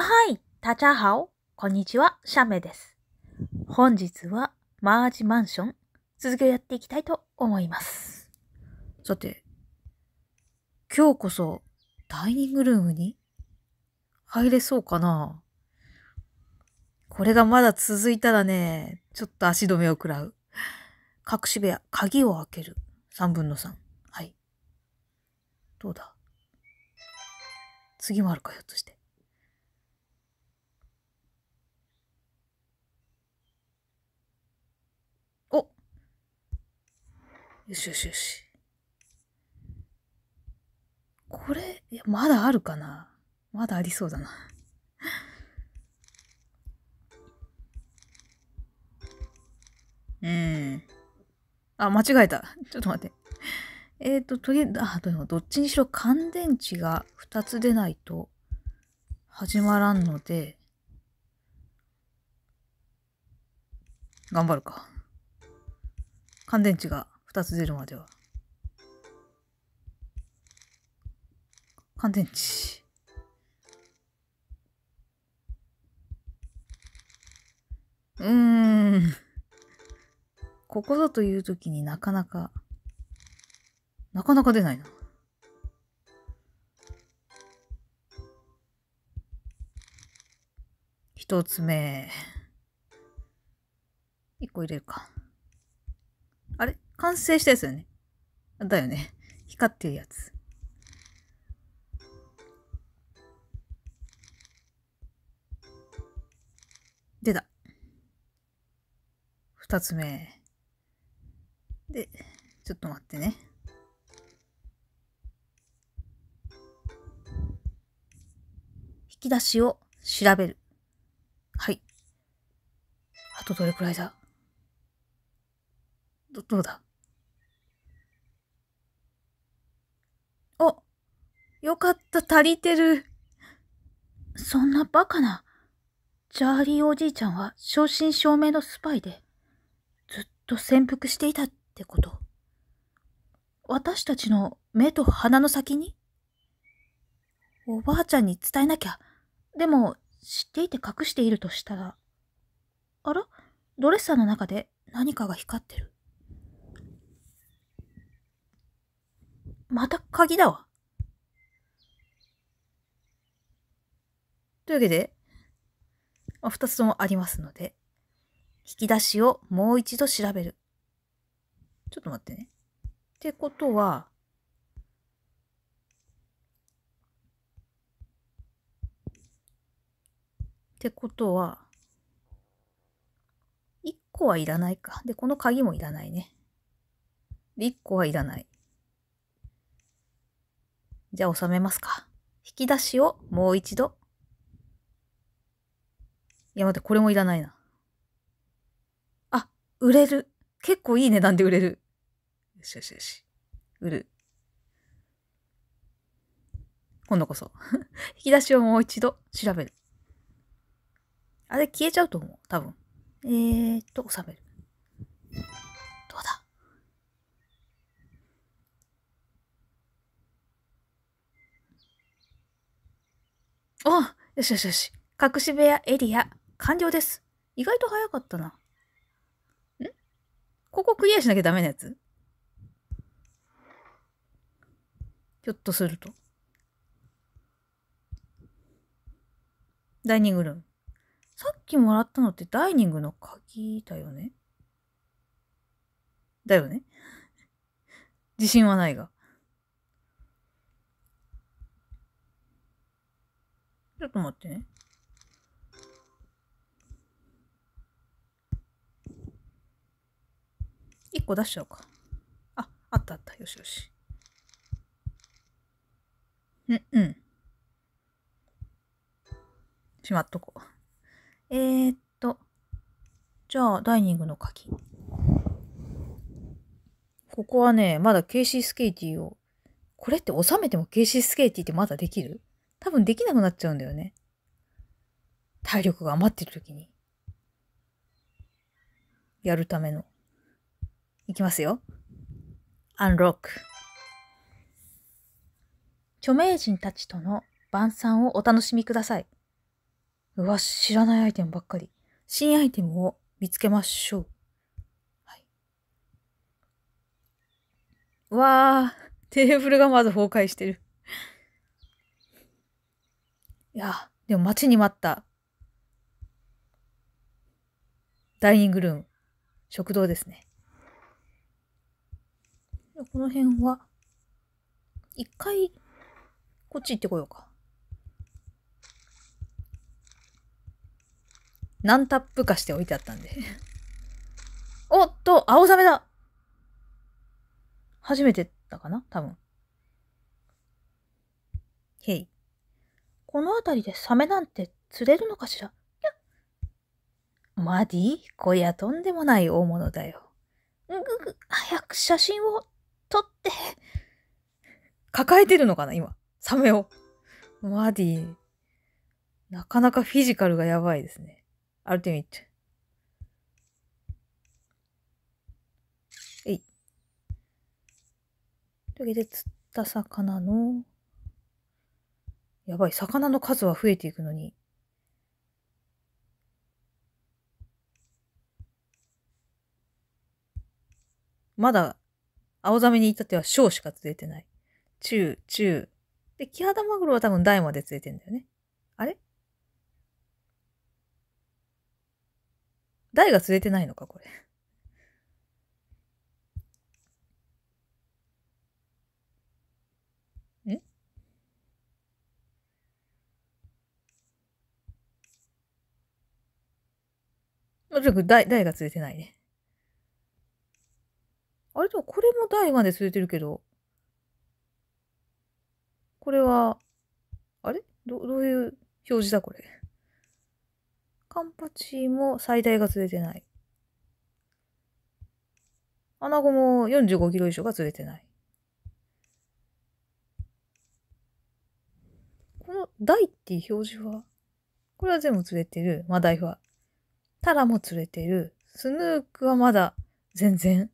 はい、たちゃはお、こんにちは、シャメです。本日はマージマンション、続きをやっていきたいと思います。さて、今日こそダイニングルームに入れそうかなこれがまだ続いたらね、ちょっと足止めを食らう。隠し部屋、鍵を開ける。3分の3。はい。どうだ次もあるか、ひょっとして。よしよしよし。これ、いや、まだあるかなまだありそうだな。うん。あ、間違えた。ちょっと待って。えっ、ー、と、とりあえず、あ、どっちにしろ乾電池が2つ出ないと始まらんので、頑張るか。乾電池が2つ出るまでは。乾電池。うーん。ここだというときになかなか、なかなか出ないな。一つ目。一個入れるか。あれ完成したやつだよね。だよね。光ってるやつ。出た。二つ目。で、ちょっと待ってね。引き出しを調べる。はい。あとどれくらいだど、どうだよかった、足りてる。そんなバカな。ジャーリーおじいちゃんは正真正銘のスパイで、ずっと潜伏していたってこと。私たちの目と鼻の先におばあちゃんに伝えなきゃ。でも、知っていて隠しているとしたら。あらドレッサーの中で何かが光ってる。また鍵だわ。というわけで、二つともありますので、引き出しをもう一度調べる。ちょっと待ってね。ってことは、ってことは、一個はいらないか。で、この鍵もいらないね。で、個はいらない。じゃあ収めますか。引き出しをもう一度いや待って、これもいらないな。あ、売れる。結構いい値段で売れる。よしよしよし。売る。今度こそ。引き出しをもう一度調べる。あれ消えちゃうと思う。多分。えーっと、収める。どうだあよしよしよし。隠し部屋エリア完了です。意外と早かったな。んここクリアしなきゃダメなやつひょっとすると。ダイニングルーム。さっきもらったのってダイニングの鍵だよねだよね自信はないが。ちょっと待ってね。1個出しちゃおうか。あ、あったあった。よしよし。うんうん。しまっとこう。えー、っと、じゃあ、ダイニングの鍵。ここはね、まだケイシースケーティーを、これって収めてもケイシースケーティーってまだできる多分できなくなっちゃうんだよね。体力が余ってる時に。やるための。いきますよ。アンロック。著名人たちとの晩餐をお楽しみください。うわ、知らないアイテムばっかり。新アイテムを見つけましょう。はい、うわあ、テーブルがまず崩壊してる。いや、でも待ちに待った。ダイニングルーム。食堂ですね。この辺は、一回、こっち行ってこようか。何タップかして置いてあったんで おっと、青ザメだ初めてだかな多分。へい。この辺りでサメなんて釣れるのかしらマディこりゃとんでもない大物だよ。ぐぐ、早く写真を取って、抱えてるのかな、今。サメを。マディ、なかなかフィジカルがやばいですね。アルティミット。えい。というわけで、釣った魚の、やばい、魚の数は増えていくのに、まだ青ザメに至っては小しか釣れてない。中、中。で、キハダマグロは多分大まで釣れてんだよね。あれ大が釣れてないのか、これ。とにかく台、が釣れてないね。あれでもこれも台まで釣れてるけど。これは、あれどどういう表示だこれ。カンパチも最大が釣れてない。アナゴも45キロ以上が釣れてない。この台っていう表示は、これは全部釣れてる。マダイは。タラも釣れてる。スヌークはまだ全然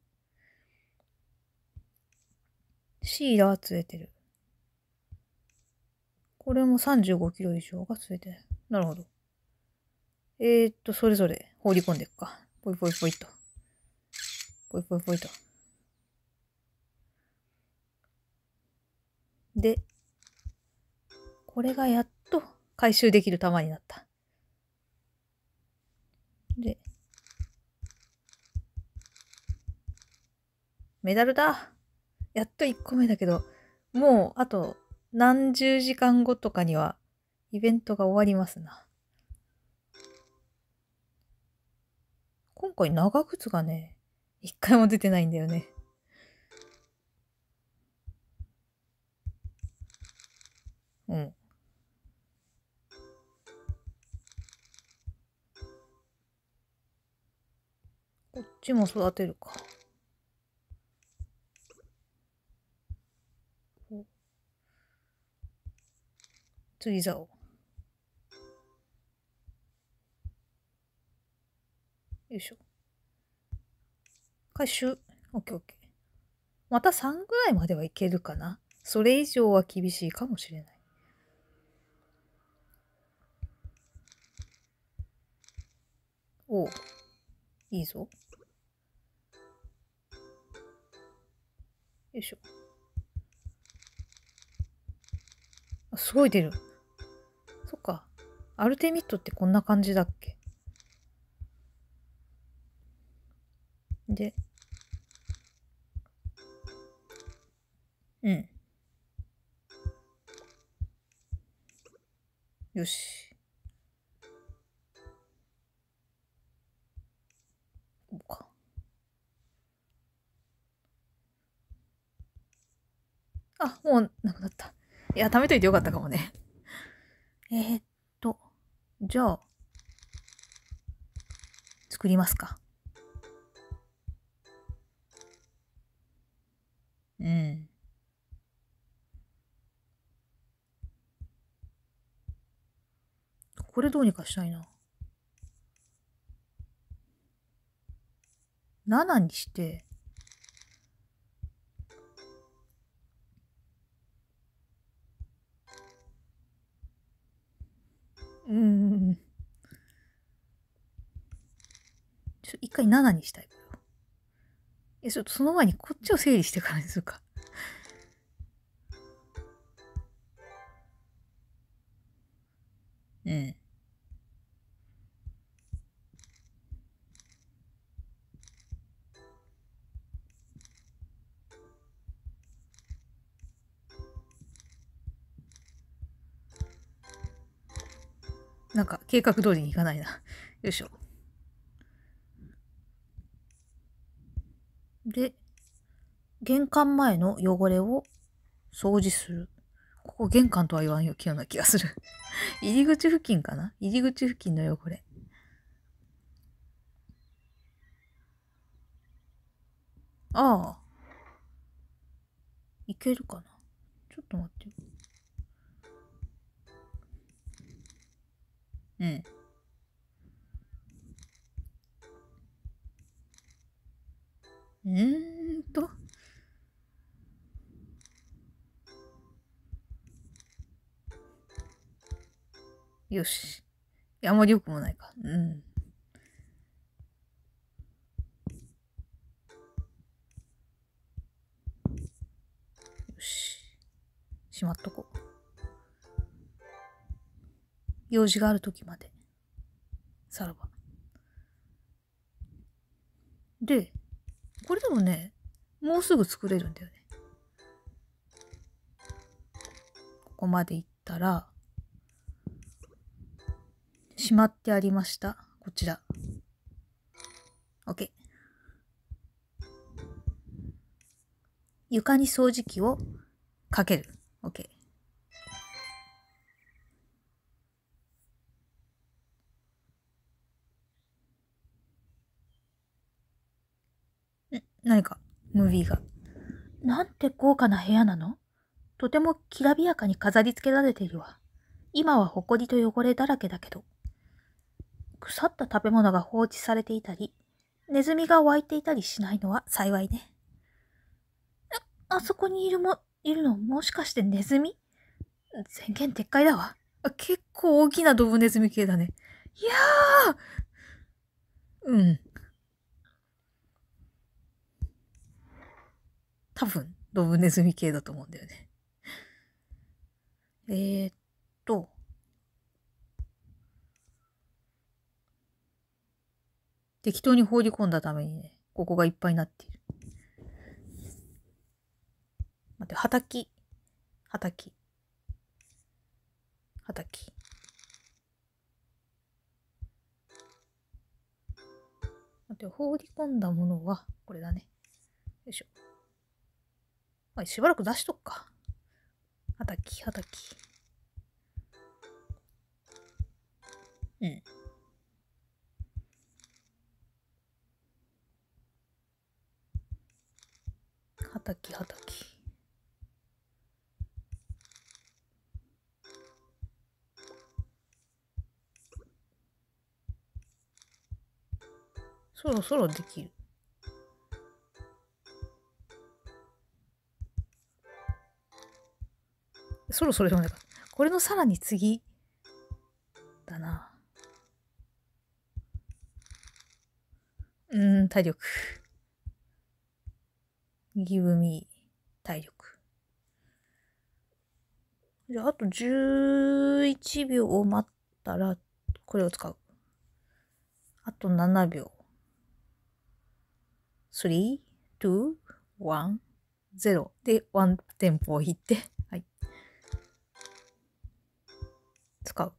シーラー釣れてる。これも35キロ以上が釣れてる。なるほど。えー、っと、それぞれ放り込んでいくか。ぽいぽいぽいと。ぽいぽいぽいと。で、これがやっと回収できる玉になった。で、メダルだやっと1個目だけど、もうあと何十時間後とかにはイベントが終わりますな。今回長靴がね、一回も出てないんだよね。うん。こっちも育てるか。s o よいしょ。回収。オッケーオッケー。また3ぐらいまではいけるかな。それ以上は厳しいかもしれない。おいいぞ。よいしょ。あ、すごい出る。ことか。アルテミットってこんな感じだっけで、うん。よし。こうか。あ、もうなくなった。いや、貯めといてよかったかもね。じゃあ、作りますか。うん。これどうにかしたいな。7にして、回7にしたい。え、ちょっとその前にこっちを整理してからにするか。うん。なんか計画通りにいかないな。よいしょ。で、玄関前の汚れを掃除する。ここ玄関とは言わんような気がする 入り口付近かな入り口付近の汚れ。ああ。いけるかなちょっと待って。うん。うーんと。よし。あまり良くもないか。うん。よし。しまっとこう。用事がある時まで。さらば。で、これでもね、もうすぐ作れるんだよね。ここまでいったら、しまってありました。こちら。OK。床に掃除機をかける。OK。ムービーが。なんて豪華な部屋なのとてもきらびやかに飾り付けられているわ。今は埃と汚れだらけだけど。腐った食べ物が放置されていたり、ネズミが湧いていたりしないのは幸いね。あ、あそこにいるも、いるのもしかしてネズミ宣言撤回だわ。結構大きなドブネズミ系だね。いやーうん。多分、ドブネズミ系だと思うんだよね。えー、っと、適当に放り込んだためにね、ここがいっぱいになっている。待って、はたき。はたき。はたき。待って、放り込んだものは、これだね。よいしょ。まあ、しばらく出しとくか。はたき、はたき。うん。はたき、はたき。そろそろできる。そろそろでもなかた。これのさらに次だな。うーん、体力。g i み。体力。じゃあ、あと11秒を待ったら、これを使う。あと7秒。3、2、1、0。で、ワンテンポをいって。はい。使う。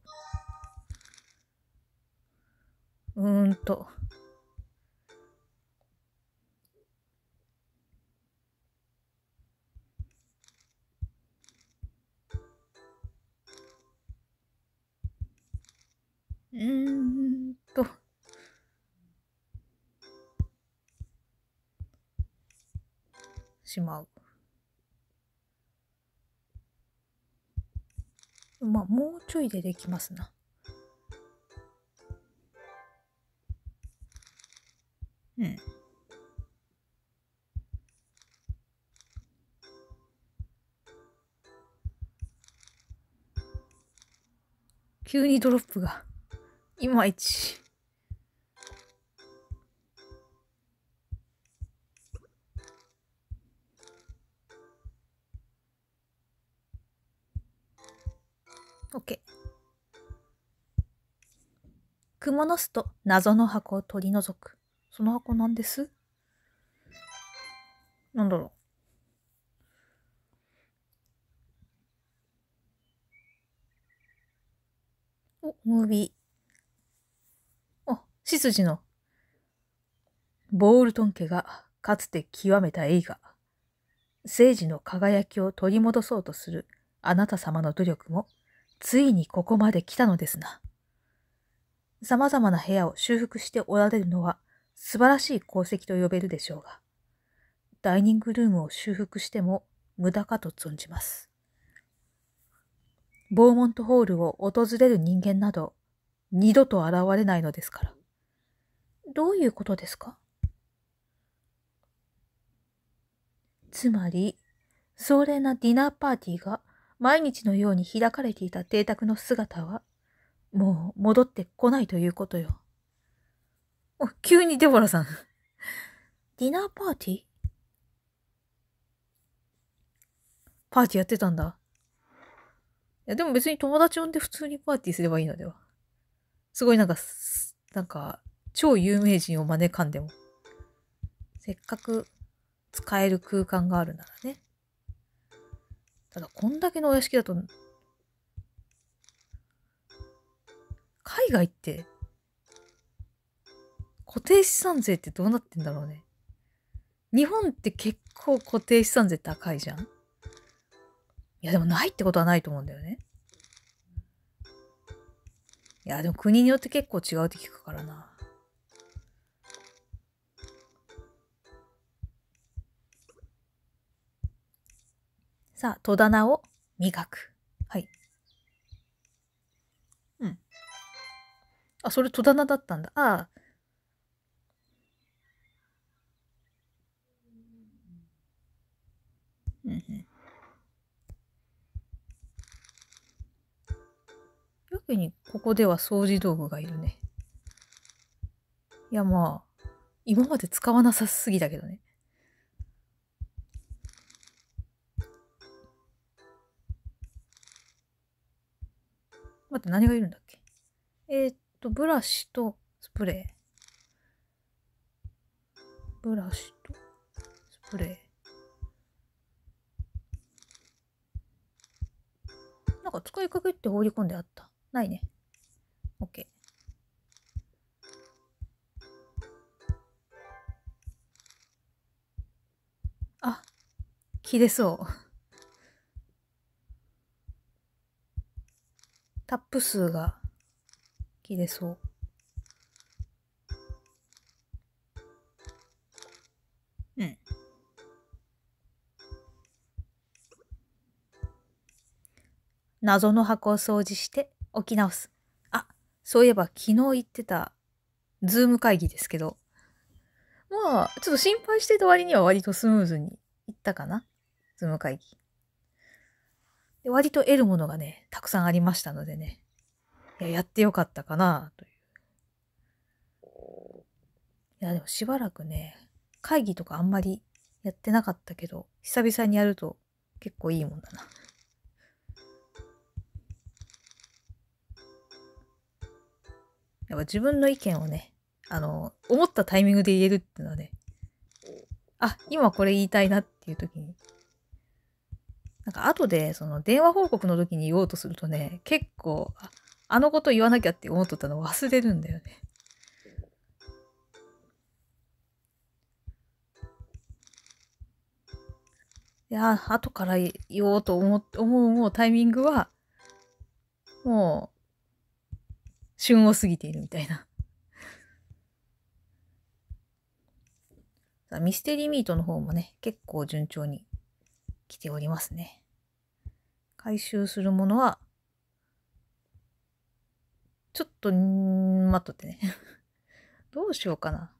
うーんと。うーんと。しまう。まあもうちょいでできますなうん急にドロップがいまいち戻すと謎の箱を取り除く。その箱なんですなんだろう。お、ムービー。あ、執事の。ボールトン家がかつて極めた映画。政治の輝きを取り戻そうとするあなた様の努力も、ついにここまで来たのですな。様々な部屋を修復しておられるのは素晴らしい功績と呼べるでしょうが、ダイニングルームを修復しても無駄かと存じます。ボーモントホールを訪れる人間など、二度と現れないのですから。どういうことですかつまり、壮麗なディナーパーティーが毎日のように開かれていた邸宅の姿は、もう戻ってこないということよ。お、急にデボラさん ディナーパーティーパーティーやってたんだ。いや、でも別に友達呼んで普通にパーティーすればいいのでは。すごいなんか、なんか、超有名人を招かんでも。せっかく使える空間があるならね。ただ、こんだけのお屋敷だと海外って固定資産税ってどうなってんだろうね。日本って結構固定資産税高いじゃんいやでもないってことはないと思うんだよね。いやでも国によって結構違うって聞くからな。さあ戸棚を磨く。あ、それ戸棚だったんだ。ああ。うんうにここでは掃除道具がいるね。いやまあ、今まで使わなさすぎだけどね。待って、何がいるんだっけえー、っとブラシとスプレー。ブラシとスプレー。なんか使いかけって放り込んであった。ないね。OK。あ、切れそう。タップ数が切れそう。うん。謎の箱を掃除して置き直す。あ、そういえば昨日言ってた、ズーム会議ですけど。まあ、ちょっと心配してた割には割とスムーズにいったかな。ズーム会議。で割と得るものがね、たくさんありましたのでね。いや、やってよかったかな、という。いや、でもしばらくね、会議とかあんまりやってなかったけど、久々にやると結構いいもんだな。やっぱ自分の意見をね、あの、思ったタイミングで言えるっていうのはね、あ、今これ言いたいなっていう時に、なんか後でその電話報告の時に言おうとするとね、結構、あのこと言わなきゃって思っとったの忘れるんだよね。いや、後から言おうと思う、思うタイミングは、もう、旬を過ぎているみたいな。ミステリーミートの方もね、結構順調に来ておりますね。回収するものはちょっと、待っとってね。どうしようかな。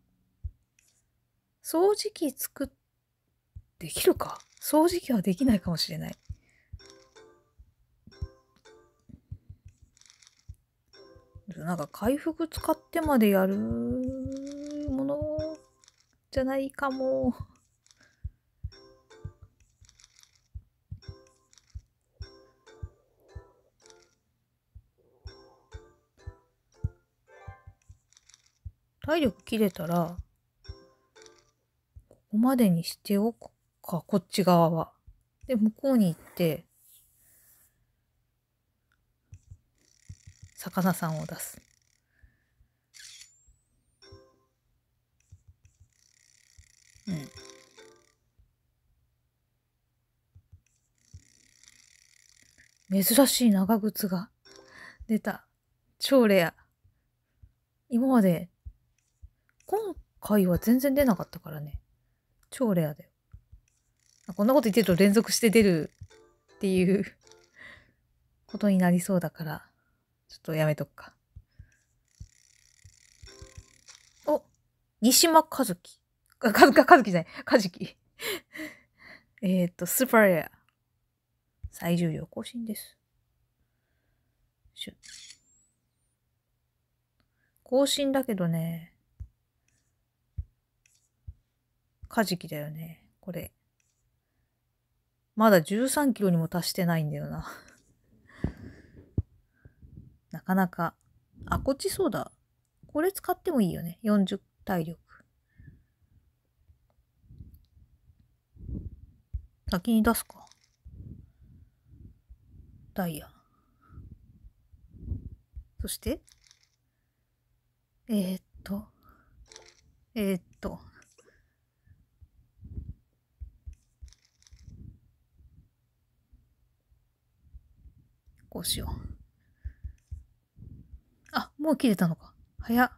掃除機作っ、できるか掃除機はできないかもしれない。なんか回復使ってまでやるものじゃないかも。体力切れたら、ここまでにしておくか、こっち側は。で、向こうに行って、魚さんを出す。うん。珍しい長靴が出た。超レア。今まで今回は全然出なかったからね。超レアだよ。こんなこと言ってると連続して出るっていうことになりそうだから、ちょっとやめとくか。お西間和樹。か、か、か、和樹じゃない。和樹。えっと、スーパーレア。最重量更新です。更新だけどね、カジキだよね。これ。まだ13キロにも達してないんだよな なかなか。あ、こっちそうだ。これ使ってもいいよね。40体力。先に出すか。ダイヤ。そして、えー、っと、えー、っと、こうしよう。あ、もう切れたのか。早っ。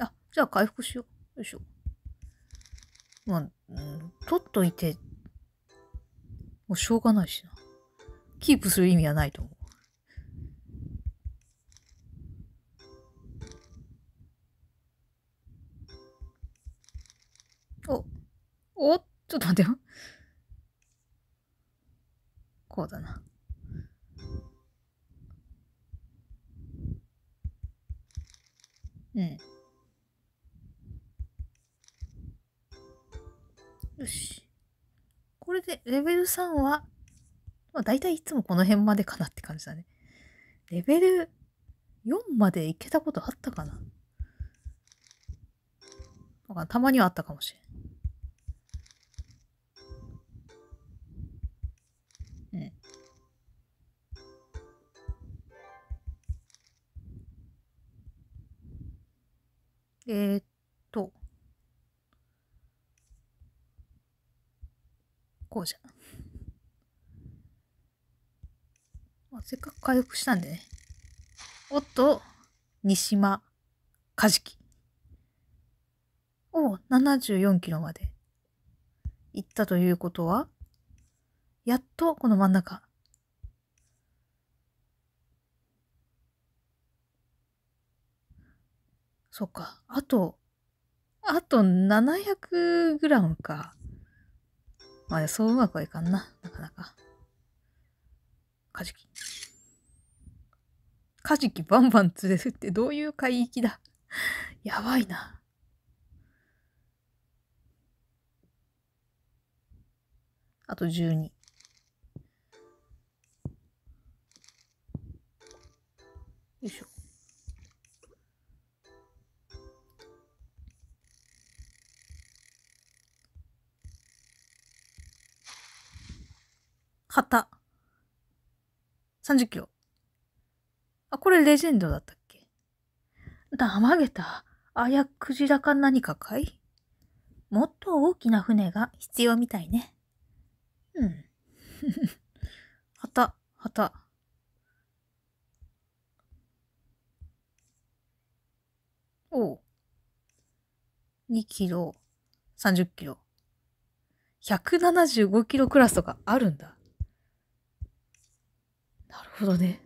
あ、じゃあ回復しよう。よいしょ。まあ、うん、取っといて、もうしょうがないしな。キープする意味はないと思う。お、お、ちょっと待ってよ。こうだな。うん。よし。これでレベル3は、まあ、大体いつもこの辺までかなって感じだね。レベル4まで行けたことあったかなたまにはあったかもしれん。えー、っと、こうじゃん。せっかく回復したんでね。おっと、三島カジキう、74キロまで行ったということは、やっとこの真ん中、そっか。あと、あと 700g か。まあ、そううまくはいかんな。なかなか。カジキ。カジキバンバン釣れるってどういう海域だ やばいな。あと12。旗。30キロ。あ、これレジェンドだったっけだまげた。あやクジラか何かかいもっと大きな船が必要みたいね。うん。旗、旗。おう。2キロ、30キロ。175キロクラスとかあるんだ。なるほどね。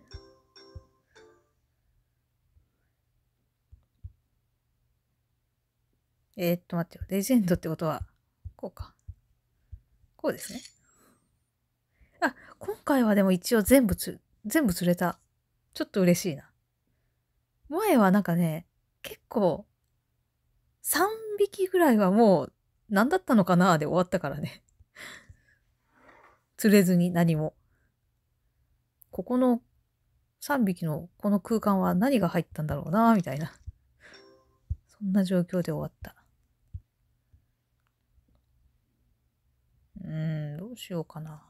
えー、っと、待ってよ。レジェンドってことは、こうか。こうですね。あ、今回はでも一応全部つ、全部釣れた。ちょっと嬉しいな。前はなんかね、結構、3匹ぐらいはもう、何だったのかなで終わったからね。釣れずに何も。ここの3匹のこの空間は何が入ったんだろうなみたいな そんな状況で終わったうんどうしようかな、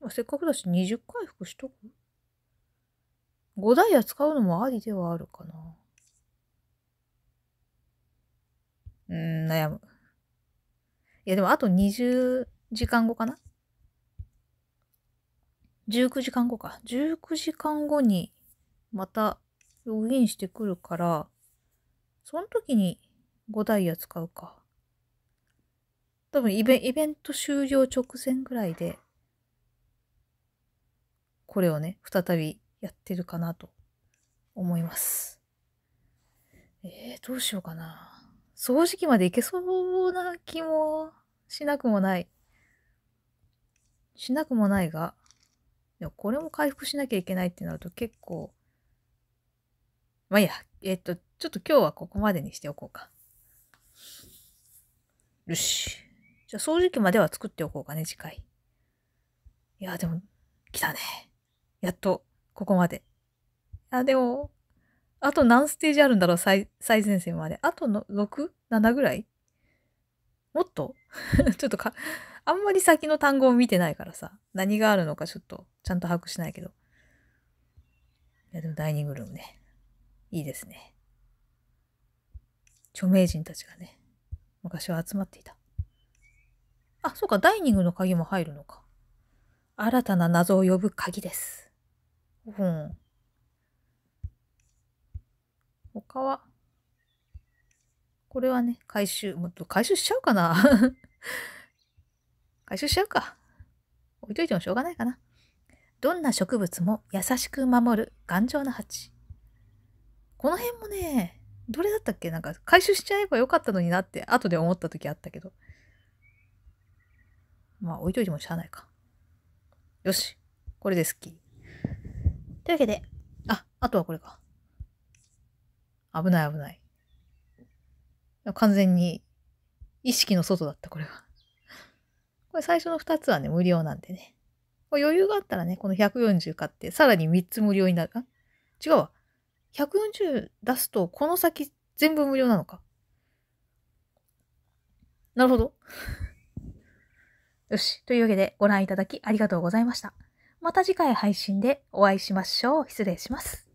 まあ、せっかくだし20回復しとく5ダイヤ使うのもありではあるかなうん悩むいやでもあと20時間後かな19時間後か。19時間後にまたログインしてくるから、その時に5ダイヤ使うか。多分イベイベント終了直前ぐらいで、これをね、再びやってるかなと思います。えー、どうしようかな。掃除機までいけそうな気もしなくもない。しなくもないが、でもこれも回復しなきゃいけないってなると結構、まあいいや、えっと、ちょっと今日はここまでにしておこうか。よし。じゃあ掃除機までは作っておこうかね、次回。いや、でも、来たね。やっと、ここまで。あ、でも、あと何ステージあるんだろう、最、最前線まで。あとの 6?7 ぐらいもっと ちょっとか、あんまり先の単語を見てないからさ、何があるのかちょっとちゃんと把握しないけど。いやでもダイニングルームね。いいですね。著名人たちがね、昔は集まっていた。あ、そうか、ダイニングの鍵も入るのか。新たな謎を呼ぶ鍵です。うん。他は、これはね、回収、もっと回収しちゃうかな回収しちゃうか。置いといてもしょうがないかな。どんな植物も優しく守る頑丈な鉢。この辺もね、どれだったっけなんか回収しちゃえばよかったのになって後で思った時あったけど。まあ置いといてもしゃあないか。よし。これで好き。というわけで、あ、あとはこれか。危ない危ない。完全に意識の外だった、これは。これ最初の2つはね、無料なんでね。これ余裕があったらね、この140買って、さらに3つ無料になる。あ違うわ。140出すと、この先全部無料なのか。なるほど。よし。というわけで、ご覧いただきありがとうございました。また次回配信でお会いしましょう。失礼します。